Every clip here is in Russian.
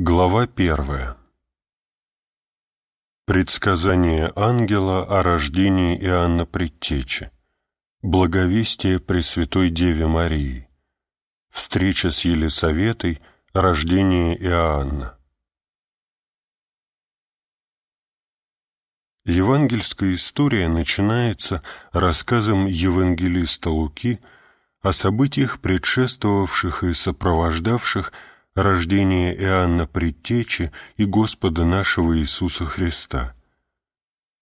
Глава первая Предсказание ангела о рождении Иоанна Предтечи Благовестие Пресвятой Деве Марии Встреча с Елисаветой Рождение Иоанна Евангельская история начинается рассказом евангелиста Луки о событиях, предшествовавших и сопровождавших рождение Иоанна Предтечи и Господа нашего Иисуса Христа.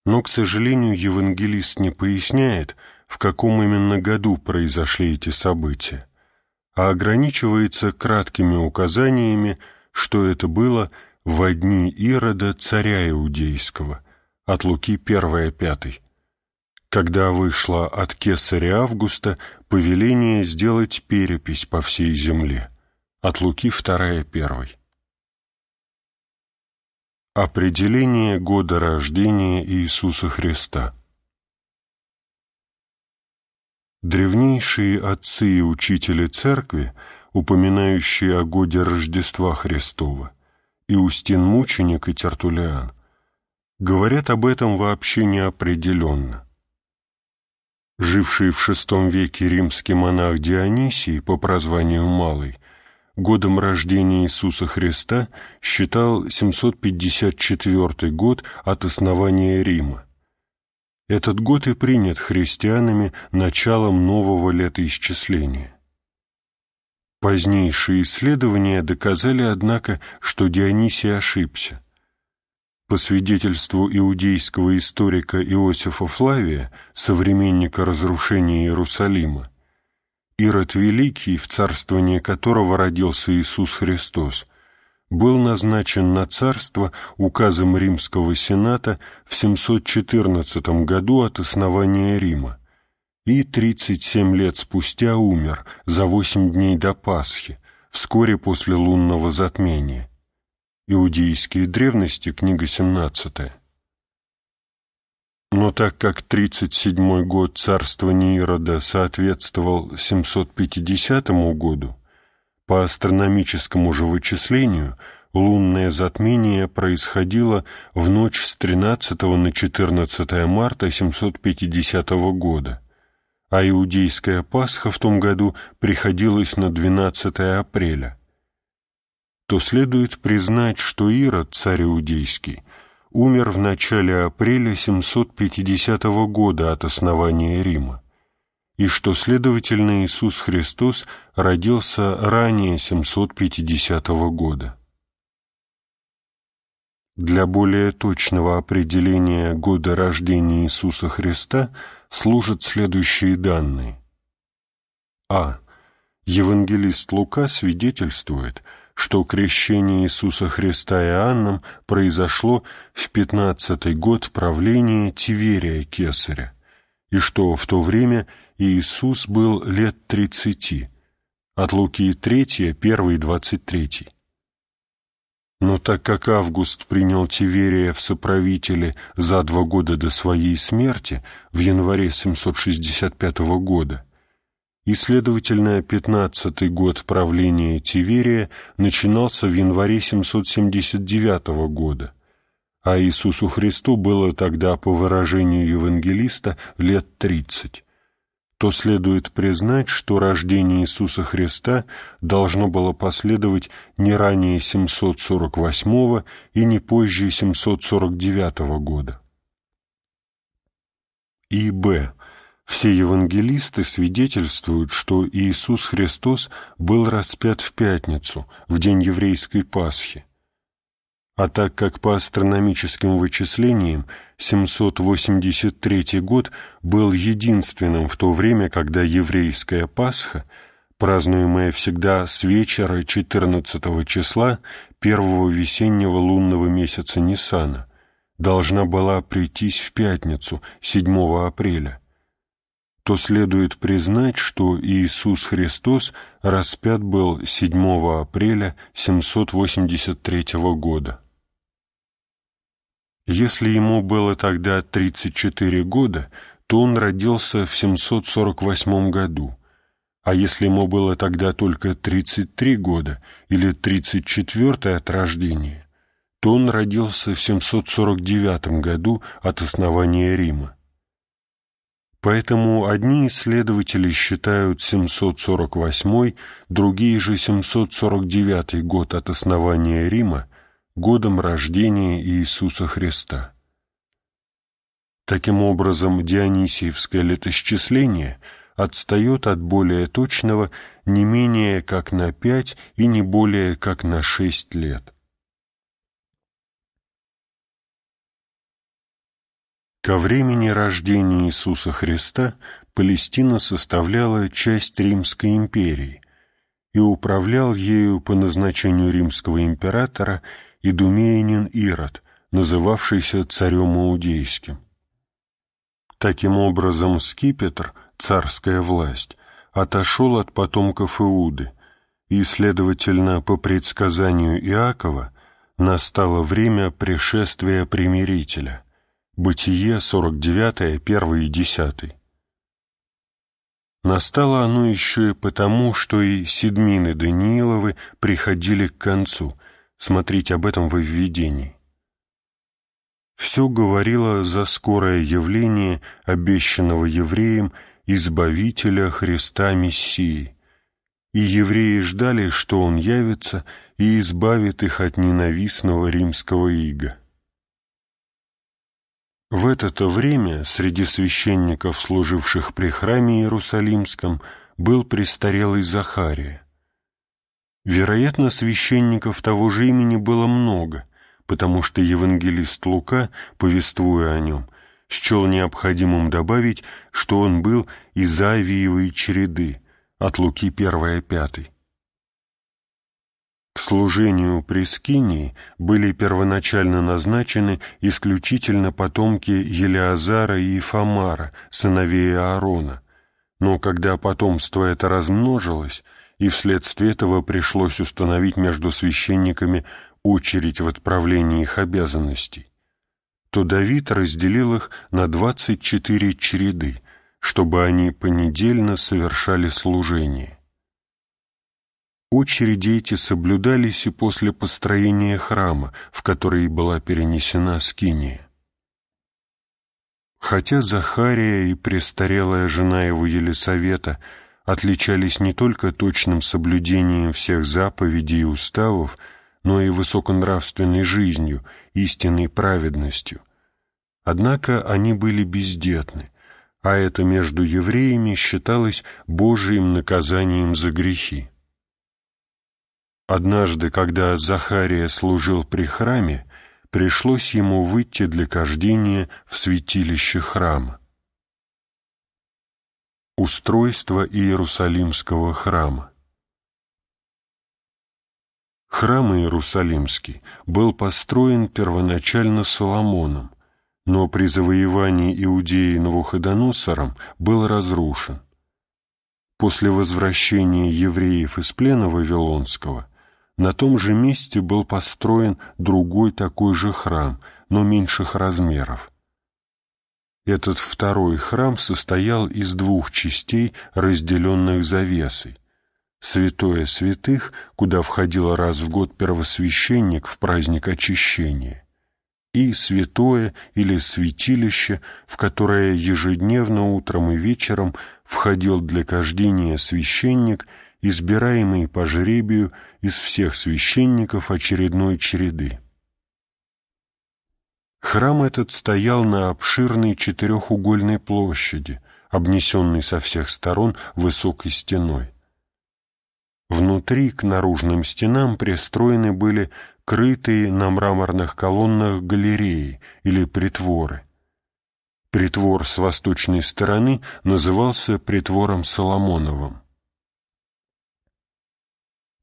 Но, к сожалению, евангелист не поясняет, в каком именно году произошли эти события, а ограничивается краткими указаниями, что это было в дни Ирода царя Иудейского, от Луки 1-5, а когда вышло от кесаря Августа повеление сделать перепись по всей земле. От Луки 2, Определение года рождения Иисуса Христа Древнейшие отцы и учители церкви, упоминающие о годе Рождества Христова, Иустин Мученик и Тертулиан, говорят об этом вообще неопределенно. Живший в VI веке римский монах Дионисий по прозванию Малый годом рождения Иисуса Христа считал 754 год от основания Рима. Этот год и принят христианами началом нового летоисчисления. Позднейшие исследования доказали, однако, что Дионисий ошибся. По свидетельству иудейского историка Иосифа Флавия, современника разрушения Иерусалима, Ирод Великий, в царствование которого родился Иисус Христос, был назначен на царство указом Римского Сената в 714 году от основания Рима и 37 лет спустя умер, за 8 дней до Пасхи, вскоре после лунного затмения. Иудейские древности, книга 17. Но так как 37-й год царствования Ирода соответствовал 750 году, по астрономическому же вычислению лунное затмение происходило в ночь с 13 на 14 марта 750 года, а иудейская Пасха в том году приходилась на 12 апреля, то следует признать, что Ирод, царь иудейский, умер в начале апреля 750 года от основания Рима, и что, следовательно, Иисус Христос родился ранее 750 года. Для более точного определения года рождения Иисуса Христа служат следующие данные. А. Евангелист Лука свидетельствует – что крещение Иисуса Христа Иоанном произошло в пятнадцатый год правления Тиверия Кесаря, и что в то время Иисус был лет тридцати, от Луки 3, 1, 23. Но так как Август принял Тиверия в соправители за два года до своей смерти, в январе 765 года, и, следовательно, 15-й год правления Тиверия начинался в январе 779 года, а Иисусу Христу было тогда, по выражению евангелиста, лет 30 то следует признать, что рождение Иисуса Христа должно было последовать не ранее 748 и не позже 749 года. И б. Все евангелисты свидетельствуют, что Иисус Христос был распят в пятницу, в день еврейской Пасхи. А так как по астрономическим вычислениям 783 год был единственным в то время, когда еврейская Пасха, празднуемая всегда с вечера 14 числа первого весеннего лунного месяца Нисана, должна была прийтись в пятницу, 7 апреля – то следует признать, что Иисус Христос распят был 7 апреля 783 года. Если ему было тогда 34 года, то он родился в 748 году, а если ему было тогда только 33 года или 34 от рождения, то он родился в 749 году от основания Рима. Поэтому одни исследователи считают 748, другие же 749 год от основания Рима годом рождения Иисуса Христа. Таким образом, Дионисиевское летосчисление отстает от более точного не менее как на пять и не более как на шесть лет. Ко времени рождения Иисуса Христа Палестина составляла часть Римской империи, и управлял ею по назначению римского императора идумеянин Ирод, называвшийся царем Иудейским. Таким образом, скипетр, царская власть, отошел от потомков Иуды, и, следовательно, по предсказанию Иакова, настало время пришествия примирителя – Бытие 49, 1 и 10. Настало оно еще и потому, что и седмины Данииловы приходили к концу. Смотрите об этом во введении. Все говорило за скорое явление обещанного евреям Избавителя Христа Мессии. И евреи ждали, что Он явится и избавит их от ненавистного римского ига. В это-то время среди священников, служивших при храме Иерусалимском, был престарелый Захария. Вероятно, священников того же имени было много, потому что евангелист Лука, повествуя о нем, счел необходимым добавить, что он был из Авиевой череды, от Луки 1-5. К служению при Скинии были первоначально назначены исключительно потомки Елеазара и Фомара, сыновей Аарона. Но когда потомство это размножилось, и вследствие этого пришлось установить между священниками очередь в отправлении их обязанностей, то Давид разделил их на 24 череды, чтобы они понедельно совершали служение. Очереди эти соблюдались и после построения храма, в который была перенесена скиния. Хотя Захария и престарелая жена его Елисавета отличались не только точным соблюдением всех заповедей и уставов, но и высоконравственной жизнью, истинной праведностью. Однако они были бездетны, а это между евреями считалось Божиим наказанием за грехи. Однажды, когда Захария служил при храме, пришлось ему выйти для кождения в святилище храма. Устройство Иерусалимского храма Храм Иерусалимский был построен первоначально Соломоном, но при завоевании Иудеи Новоходоносором был разрушен. После возвращения евреев из плена Вавилонского – на том же месте был построен другой такой же храм, но меньших размеров. Этот второй храм состоял из двух частей, разделенных завесой. Святое святых, куда входил раз в год первосвященник в праздник очищения, и святое или святилище, в которое ежедневно утром и вечером входил для кождения священник – избираемый по жребию из всех священников очередной череды. Храм этот стоял на обширной четырехугольной площади, обнесенной со всех сторон высокой стеной. Внутри к наружным стенам пристроены были крытые на мраморных колоннах галереи или притворы. Притвор с восточной стороны назывался притвором Соломоновым.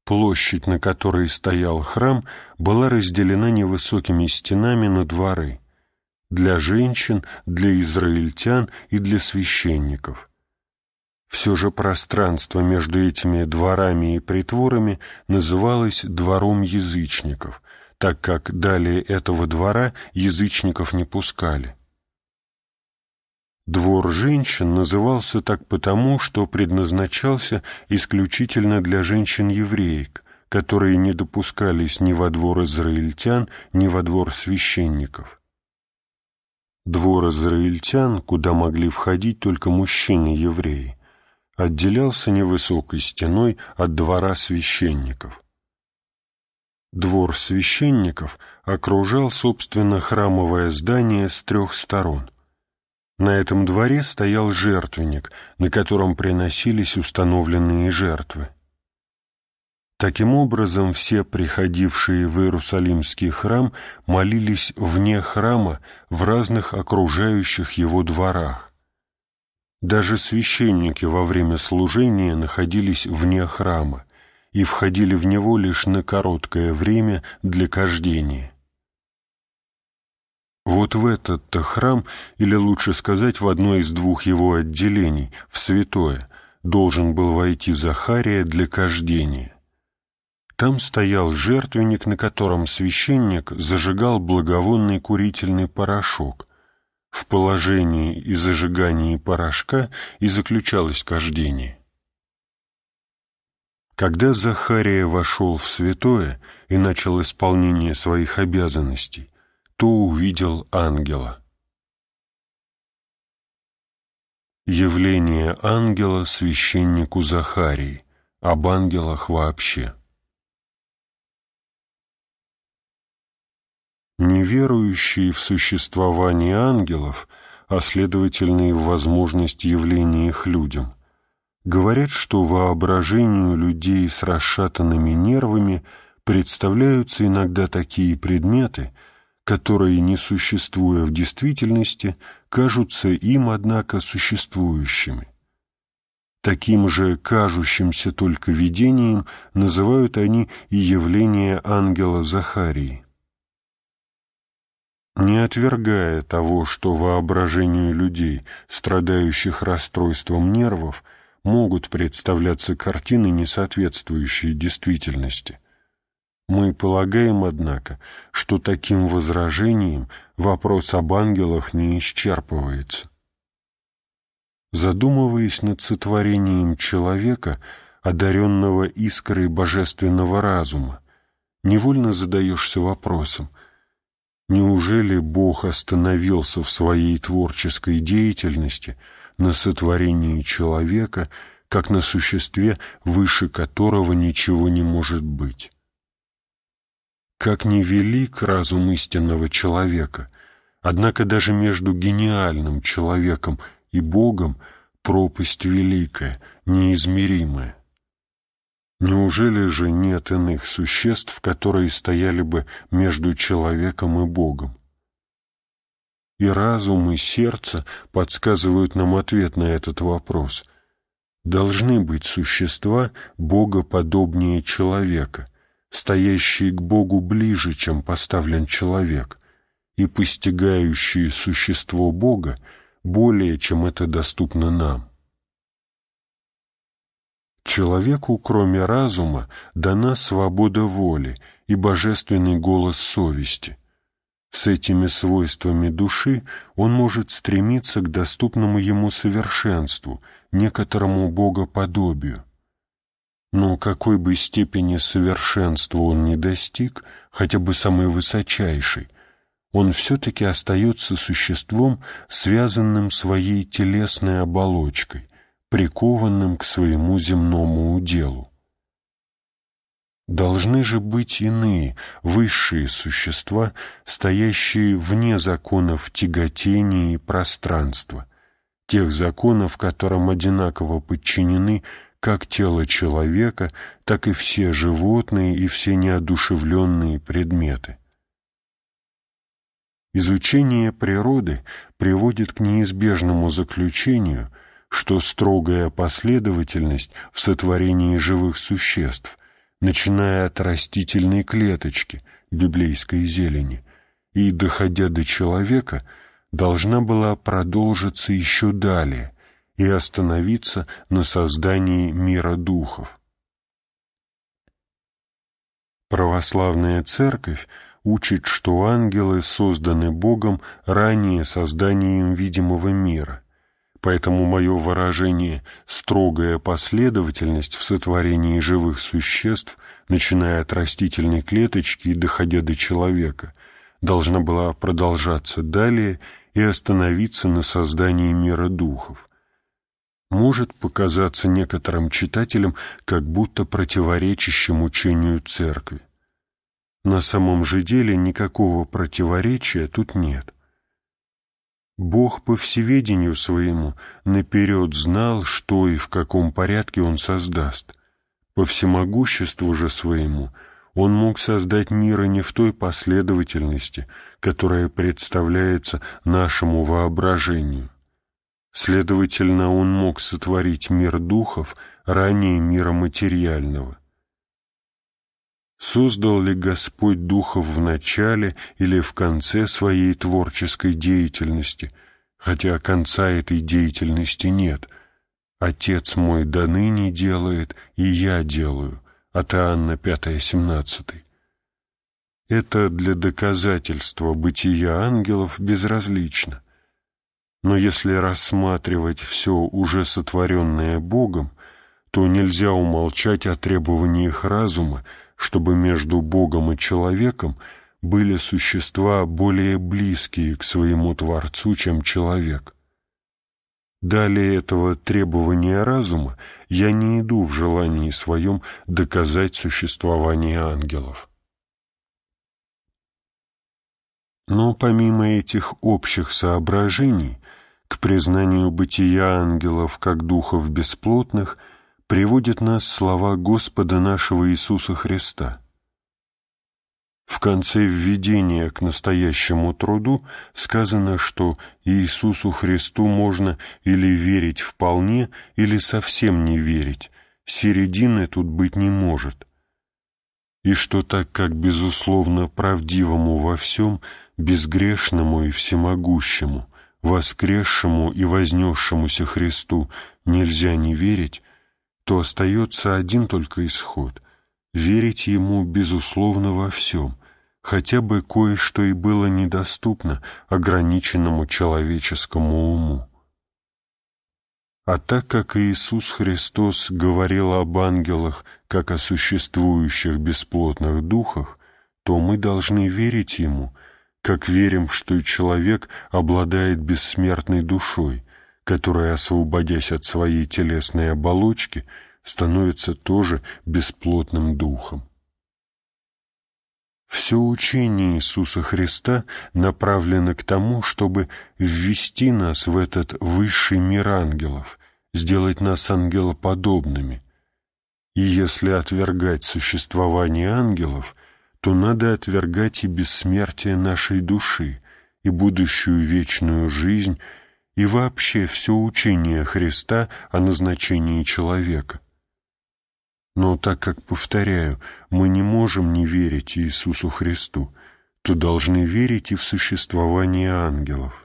Площадь, на которой стоял храм, была разделена невысокими стенами на дворы для женщин, для израильтян и для священников. Все же пространство между этими дворами и притворами называлось «двором язычников», так как далее этого двора язычников не пускали. Двор женщин назывался так потому, что предназначался исключительно для женщин-евреек, которые не допускались ни во двор израильтян, ни во двор священников. Двор израильтян, куда могли входить только мужчины-евреи, отделялся невысокой стеной от двора священников. Двор священников окружал, собственно, храмовое здание с трех сторон. На этом дворе стоял жертвенник, на котором приносились установленные жертвы. Таким образом, все приходившие в Иерусалимский храм молились вне храма в разных окружающих его дворах. Даже священники во время служения находились вне храма и входили в него лишь на короткое время для кождения. Вот в этот-то храм, или лучше сказать, в одно из двух его отделений, в святое, должен был войти Захария для кождения. Там стоял жертвенник, на котором священник зажигал благовонный курительный порошок. В положении и зажигании порошка и заключалось кождение. Когда Захария вошел в святое и начал исполнение своих обязанностей, кто увидел ангела. Явление ангела священнику Захарии, об ангелах вообще. Неверующие в существование ангелов, а следовательно и в возможность явления их людям, говорят, что воображению людей с расшатанными нервами представляются иногда такие предметы – которые, не существуя в действительности, кажутся им, однако, существующими. Таким же кажущимся только видением называют они и явление ангела Захарии. Не отвергая того, что воображению людей, страдающих расстройством нервов, могут представляться картины, не соответствующие действительности, мы полагаем, однако, что таким возражением вопрос об ангелах не исчерпывается. Задумываясь над сотворением человека, одаренного искрой божественного разума, невольно задаешься вопросом, неужели Бог остановился в своей творческой деятельности на сотворении человека, как на существе, выше которого ничего не может быть? Как ни велик разум истинного человека, однако даже между гениальным человеком и Богом пропасть великая, неизмеримая. Неужели же нет иных существ, которые стояли бы между человеком и Богом? И разум, и сердце подсказывают нам ответ на этот вопрос. Должны быть существа богоподобнее человека — стоящие к Богу ближе, чем поставлен человек, и постигающие существо Бога более, чем это доступно нам. Человеку, кроме разума, дана свобода воли и божественный голос совести. С этими свойствами души он может стремиться к доступному ему совершенству, некоторому богоподобию. Но какой бы степени совершенства он не достиг, хотя бы самой высочайшей, он все-таки остается существом, связанным своей телесной оболочкой, прикованным к своему земному уделу. Должны же быть иные, высшие существа, стоящие вне законов тяготения и пространства, тех законов, которым одинаково подчинены как тело человека, так и все животные и все неодушевленные предметы. Изучение природы приводит к неизбежному заключению, что строгая последовательность в сотворении живых существ, начиная от растительной клеточки, библейской зелени, и доходя до человека, должна была продолжиться еще далее, и остановиться на создании мира духов. Православная Церковь учит, что ангелы созданы Богом ранее созданием видимого мира, поэтому мое выражение «строгая последовательность в сотворении живых существ», начиная от растительной клеточки и доходя до человека, должна была продолжаться далее и остановиться на создании мира духов – может показаться некоторым читателям как будто противоречащим учению Церкви. На самом же деле никакого противоречия тут нет. Бог по всеведению своему наперед знал, что и в каком порядке Он создаст. По всемогуществу же своему Он мог создать мира не в той последовательности, которая представляется нашему воображению. Следовательно, он мог сотворить мир духов ранее мира материального. Создал ли Господь духов в начале или в конце своей творческой деятельности, хотя конца этой деятельности нет? Отец мой до ныне делает, и я делаю. От Анна 5, 17. Это для доказательства бытия ангелов безразлично – но если рассматривать все уже сотворенное Богом, то нельзя умолчать о требованиях разума, чтобы между Богом и человеком были существа более близкие к своему Творцу, чем человек. Далее этого требования разума я не иду в желании своем доказать существование ангелов. Но помимо этих общих соображений, к признанию бытия ангелов как духов бесплотных приводит нас слова Господа нашего Иисуса Христа. В конце введения к настоящему труду сказано, что Иисусу Христу можно или верить вполне, или совсем не верить, середины тут быть не может – и что так как, безусловно, правдивому во всем, безгрешному и всемогущему, воскресшему и вознесшемуся Христу нельзя не верить, то остается один только исход — верить Ему, безусловно, во всем, хотя бы кое-что и было недоступно ограниченному человеческому уму. А так как Иисус Христос говорил об ангелах как о существующих бесплотных духах, то мы должны верить Ему — как верим, что и человек обладает бессмертной душой, которая, освободясь от своей телесной оболочки, становится тоже бесплотным духом. Все учение Иисуса Христа направлено к тому, чтобы ввести нас в этот высший мир ангелов, сделать нас ангелоподобными. И если отвергать существование ангелов – то надо отвергать и бессмертие нашей души, и будущую вечную жизнь, и вообще все учение Христа о назначении человека. Но так как, повторяю, мы не можем не верить Иисусу Христу, то должны верить и в существование ангелов.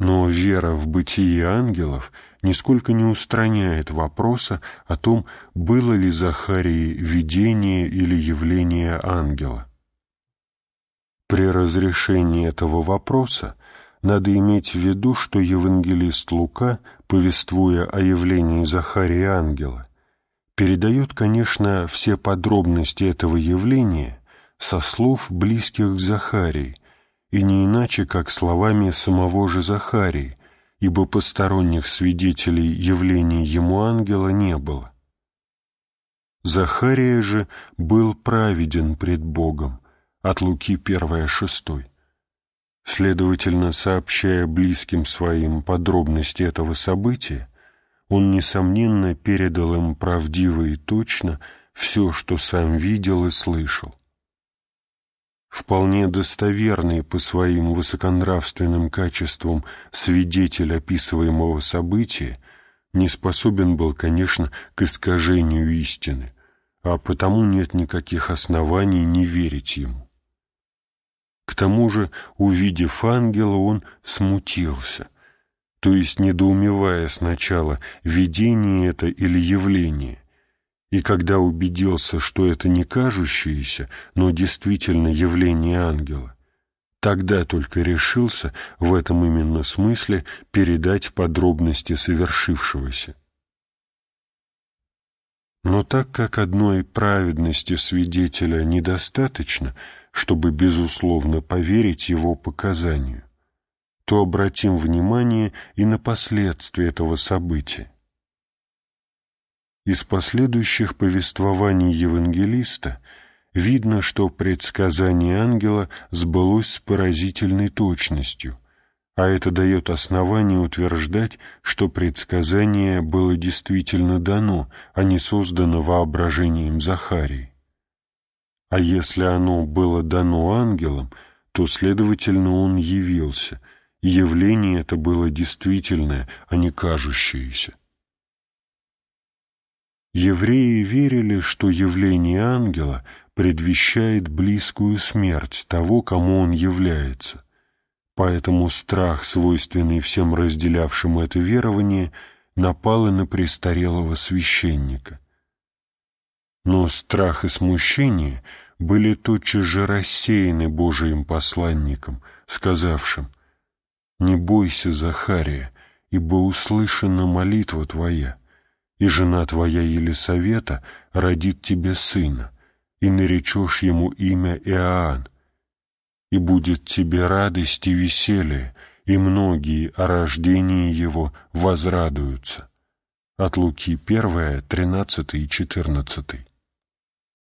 Но вера в бытие ангелов нисколько не устраняет вопроса о том, было ли Захарии видение или явление ангела. При разрешении этого вопроса надо иметь в виду, что евангелист Лука, повествуя о явлении Захарии ангела, передает, конечно, все подробности этого явления со слов близких к Захарии, и не иначе, как словами самого же Захарии, ибо посторонних свидетелей явлений ему ангела не было. Захария же был праведен пред Богом, от Луки 1, 6. Следовательно, сообщая близким своим подробности этого события, он, несомненно, передал им правдиво и точно все, что сам видел и слышал. Вполне достоверный по своим высоконравственным качествам свидетель описываемого события не способен был, конечно, к искажению истины, а потому нет никаких оснований не верить ему. К тому же, увидев ангела, он смутился, то есть недоумевая сначала, видение это или явление, и когда убедился, что это не кажущееся, но действительно явление ангела, тогда только решился в этом именно смысле передать подробности совершившегося. Но так как одной праведности свидетеля недостаточно, чтобы безусловно поверить его показанию, то обратим внимание и на последствия этого события. Из последующих повествований евангелиста видно, что предсказание ангела сбылось с поразительной точностью, а это дает основание утверждать, что предсказание было действительно дано, а не создано воображением Захарии. А если оно было дано ангелам, то, следовательно, он явился, и явление это было действительное, а не кажущееся. Евреи верили, что явление ангела предвещает близкую смерть того, кому он является. Поэтому страх, свойственный всем разделявшим это верование, напал и на престарелого священника. Но страх и смущение были тотчас же рассеяны Божиим посланником, сказавшим «Не бойся, Захария, ибо услышана молитва твоя» и жена твоя Елисавета родит тебе сына, и наречешь ему имя Иоанн, и будет тебе радость и веселье, и многие о рождении его возрадуются». От Луки 1, 13 и 14.